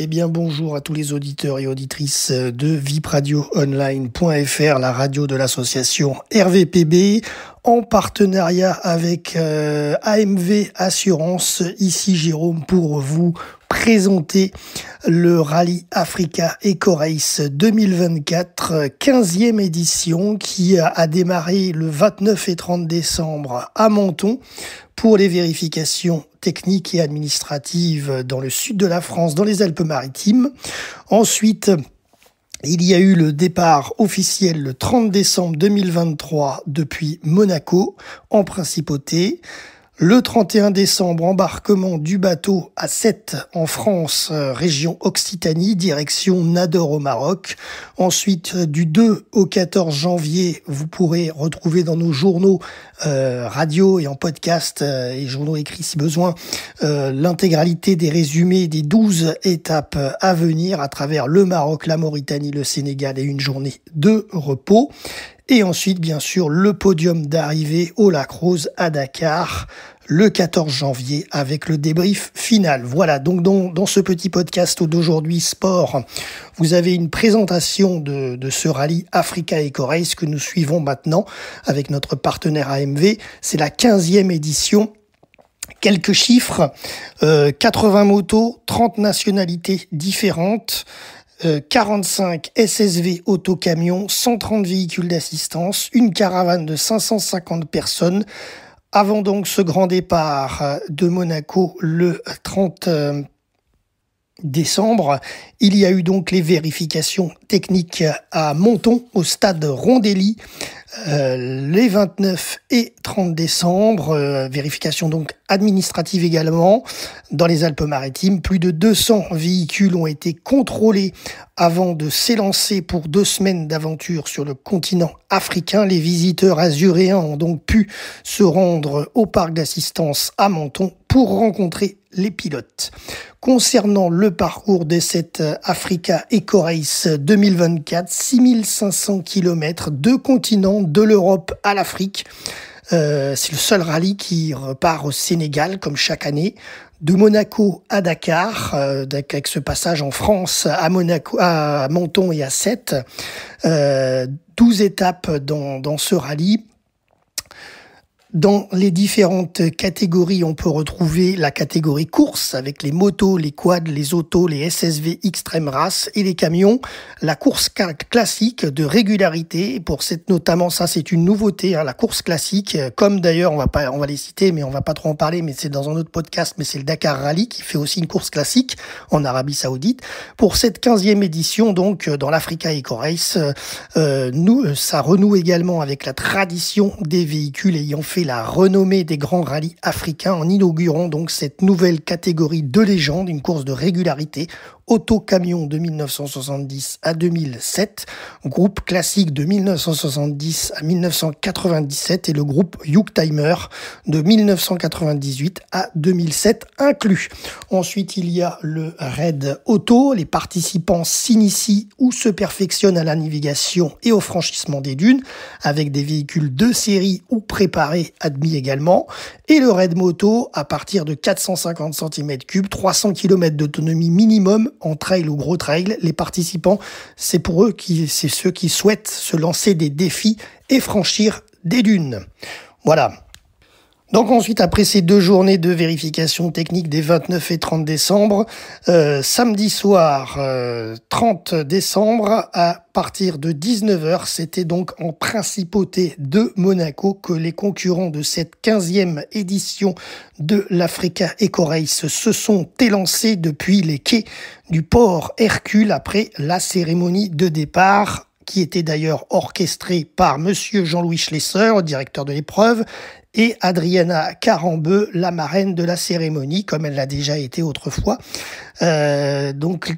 Eh bien, bonjour à tous les auditeurs et auditrices de vipradioonline.fr, la radio de l'association RVPB, en partenariat avec euh, AMV Assurance. Ici Jérôme pour vous présenter le Rallye Africa et 2024, 15e édition qui a démarré le 29 et 30 décembre à Menton pour les vérifications techniques et administratives dans le sud de la France, dans les Alpes-Maritimes. Ensuite, il y a eu le départ officiel le 30 décembre 2023 depuis Monaco en principauté. Le 31 décembre, embarquement du bateau à 7 en France, euh, région Occitanie, direction Nador au Maroc. Ensuite, euh, du 2 au 14 janvier, vous pourrez retrouver dans nos journaux euh, radio et en podcast et journaux écrits si besoin l'intégralité des résumés des 12 étapes à venir à travers le Maroc, la Mauritanie, le Sénégal et une journée de repos. Et ensuite, bien sûr, le podium d'arrivée au Rose à Dakar le 14 janvier avec le débrief final. Voilà, donc dans, ce petit podcast d'aujourd'hui sport, vous avez une présentation de, ce rallye Africa Corée. Ce que nous suivons maintenant avec notre partenaire AMV. C'est la 15e édition Quelques chiffres, 80 euh, motos, 30 nationalités différentes, 45 euh, SSV autocamions, 130 véhicules d'assistance, une caravane de 550 personnes. Avant donc ce grand départ euh, de Monaco le 30 euh, décembre, il y a eu donc les vérifications techniques à Monton au stade Rondelli. Euh, les 29 et 30 décembre. Euh, vérification donc administrative également. Dans les Alpes-Maritimes, plus de 200 véhicules ont été contrôlés avant de s'élancer pour deux semaines d'aventure sur le continent africain. Les visiteurs azuréens ont donc pu se rendre au parc d'assistance à Menton pour rencontrer les pilotes. Concernant le parcours de cette Africa Eco Race 2024, 6500 km, deux continents, de l'Europe à l'Afrique. Euh, c'est le seul rallye qui repart au Sénégal comme chaque année, de Monaco à Dakar, euh, avec ce passage en France à Monaco, à Menton et à Sète. Euh, 12 étapes dans, dans ce rallye. Dans les différentes catégories, on peut retrouver la catégorie course avec les motos, les quads, les autos, les SSV extrême Race et les camions. La course classique de régularité pour cette notamment ça c'est une nouveauté hein, la course classique comme d'ailleurs on va pas on va les citer mais on va pas trop en parler mais c'est dans un autre podcast mais c'est le Dakar Rally qui fait aussi une course classique en Arabie Saoudite pour cette 15e édition donc dans l'Africa Eco Race euh, nous ça renoue également avec la tradition des véhicules ayant fait la renommée des grands rallyes africains en inaugurant donc cette nouvelle catégorie de légende, une course de régularité auto-camion de 1970 à 2007, groupe classique de 1970 à 1997 et le groupe Timer de 1998 à 2007 inclus. Ensuite, il y a le Raid Auto. Les participants s'initient ou se perfectionnent à la navigation et au franchissement des dunes avec des véhicules de série ou préparés admis également. Et le Raid Moto à partir de 450 cm3, 300 km d'autonomie minimum en trail ou gros trail, les participants, c'est pour eux qui, c'est ceux qui souhaitent se lancer des défis et franchir des dunes. Voilà. Donc ensuite, après ces deux journées de vérification technique des 29 et 30 décembre, euh, samedi soir, 30 euh, décembre, à partir de 19h, c'était donc en principauté de Monaco que les concurrents de cette 15e édition de l'Africa Eco se sont élancés depuis les quais du port Hercule après la cérémonie de départ qui était d'ailleurs orchestré par M. Jean-Louis Schlesser, directeur de l'épreuve, et Adriana Carambeu, la marraine de la cérémonie, comme elle l'a déjà été autrefois. Euh, donc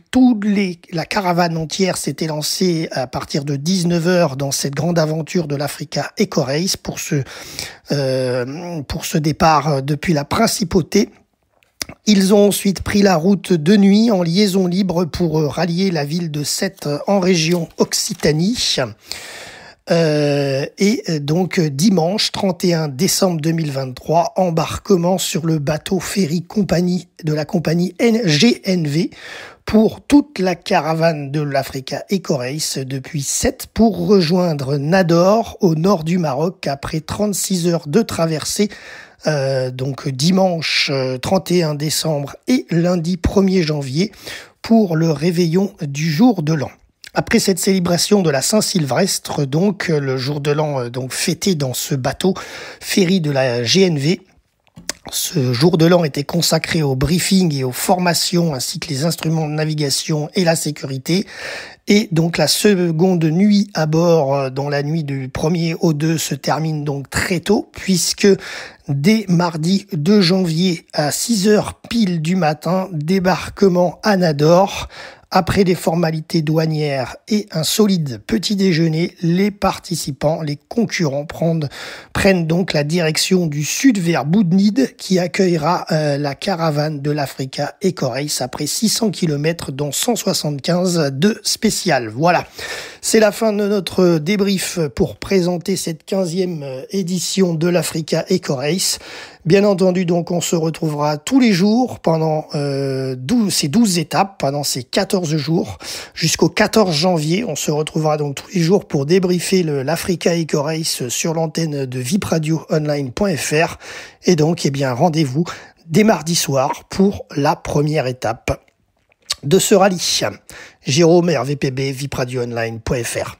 la caravane entière s'était lancée à partir de 19h dans cette grande aventure de l'Africa Eco Race pour ce, euh, pour ce départ depuis la principauté ils ont ensuite pris la route de nuit en liaison libre pour euh, rallier la ville de Sète euh, en région Occitanie. Euh, et euh, donc euh, dimanche 31 décembre 2023, embarquement sur le bateau ferry compagnie de la compagnie NGNV pour toute la caravane de l'Africa et depuis 7 pour rejoindre Nador au nord du Maroc après 36 heures de traversée donc dimanche 31 décembre et lundi 1er janvier pour le réveillon du jour de l'an. Après cette célébration de la Saint-Sylvestre, donc euh, le jour de l'an euh, donc fêté dans ce bateau ferry de la GNV, ce jour de l'an était consacré au briefing et aux formations ainsi que les instruments de navigation et la sécurité. Et donc la seconde nuit à bord, euh, dont la nuit du 1er au 2 se termine donc très tôt, puisque dès mardi 2 janvier à 6h pile du matin, débarquement à Nador après des formalités douanières et un solide petit déjeuner, les participants, les concurrents prennent, donc la direction du sud vers Boudnid qui accueillera euh, la caravane de l'Africa et après 600 km dont 175 de spécial. Voilà, c'est la fin de notre débrief pour présenter cette 15e euh, édition de l'Africa et Bien entendu, donc, on se retrouvera tous les jours pendant 12, euh, ces 12 étapes, pendant ces 14 jours, jusqu'au 14 janvier. On se retrouvera donc tous les jours pour débriefer l'Africa Eco Race sur l'antenne de vipradioonline.fr. Et donc, eh bien, rendez-vous dès mardi soir pour la première étape de ce rallye. Jérôme, RVPB, vipradioonline.fr.